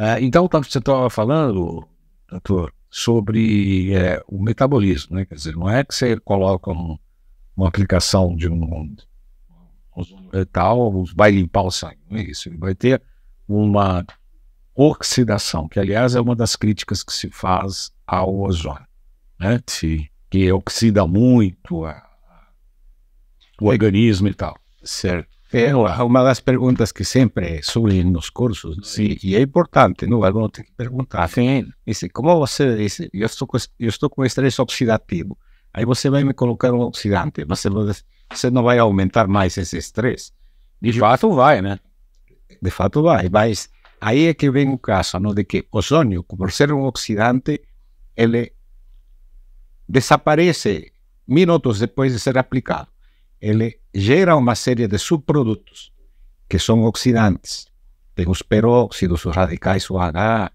É, então, tanto tá, você estava falando, doutor, sobre é, o metabolismo, né? Quer dizer, não é que você coloca um, uma aplicação de um, um tal, vai limpar o sangue, não é isso. Ele vai ter uma oxidação, que aliás é uma das críticas que se faz ao ozônio, né? Sim. Que oxida muito a, o organismo e tal. Certo. Es una de las preguntas que sempre en los cursos, y sí. e é importante, ¿no? Algunos te que preguntar. Dice, como você disse, eu estou, com, eu estou com estresse oxidativo, aí você vai me colocar un oxidante, você, no va vai aumentar más ese estrés? De fato vai, ¿no? ¿eh? De fato vai, mas aí é que viene o caso, ¿no? de que ozônio, por ser un oxidante, ele desaparece minutos después de ser aplicado ele gera una serie de subproductos que son oxidantes. Tem os peróxidos, os radicais H.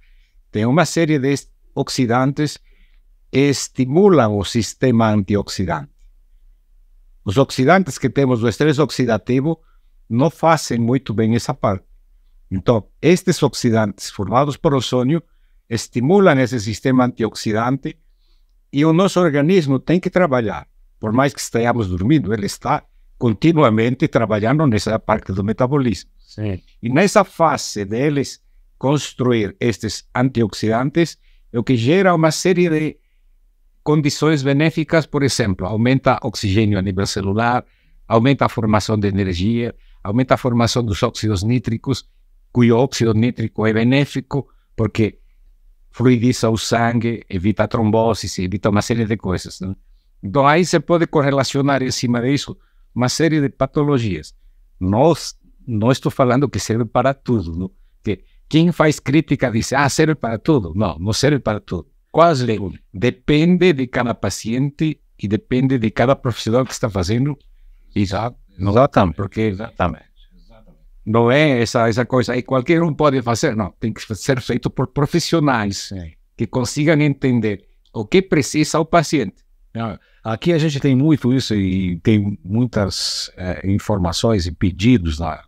tem una serie de oxidantes que estimulan o sistema antioxidante. Los oxidantes que tenemos, do estrés oxidativo no fazem muy bien esa parte. Entonces, estos oxidantes formados por ozônio estimulan ese sistema antioxidante y o nosso organismo tiene que trabajar. por mais que estejamos dormindo, ele está continuamente trabalhando nessa parte do metabolismo. Sim. E nessa fase deles construir estes antioxidantes, é o que gera uma série de condições benéficas, por exemplo, aumenta oxigênio a nível celular, aumenta a formação de energia, aumenta a formação dos óxidos nítricos, cujo óxido nítrico é benéfico porque fluidiza o sangue, evita a trombose, evita uma série de coisas. Né? Então aí você pode correlacionar em cima disso uma série de patologias. Nós, não estou falando que serve para tudo, não? que quem faz crítica diz, ah, serve para tudo. Não, não serve para tudo. Quase depende de cada paciente e depende de cada profissional que está fazendo. Exato. Exatamente. Porque, exatamente. Não é essa, essa coisa, aí. qualquer um pode fazer, não, tem que ser feito por profissionais que consigam entender o que precisa o paciente é, aqui a gente tem muito isso e tem muitas é, informações e pedidos lá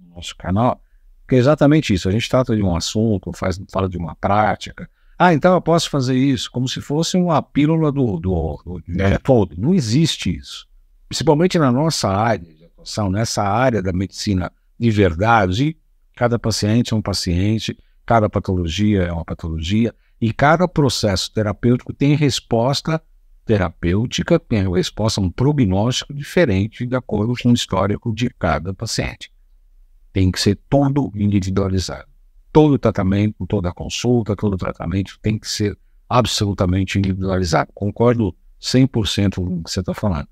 no nosso canal, que é exatamente isso. A gente trata de um assunto, faz, fala de uma prática. Ah, então eu posso fazer isso, como se fosse uma pílula do, do, do, é. do todo. Não existe isso. Principalmente na nossa área de atuação, nessa área da medicina de verdade, e cada paciente é um paciente, cada patologia é uma patologia, e cada processo terapêutico tem resposta terapêutica tem a resposta, um prognóstico diferente de acordo com o histórico de cada paciente. Tem que ser todo individualizado. Todo tratamento, toda consulta, todo tratamento tem que ser absolutamente individualizado. Concordo 100% com o que você está falando.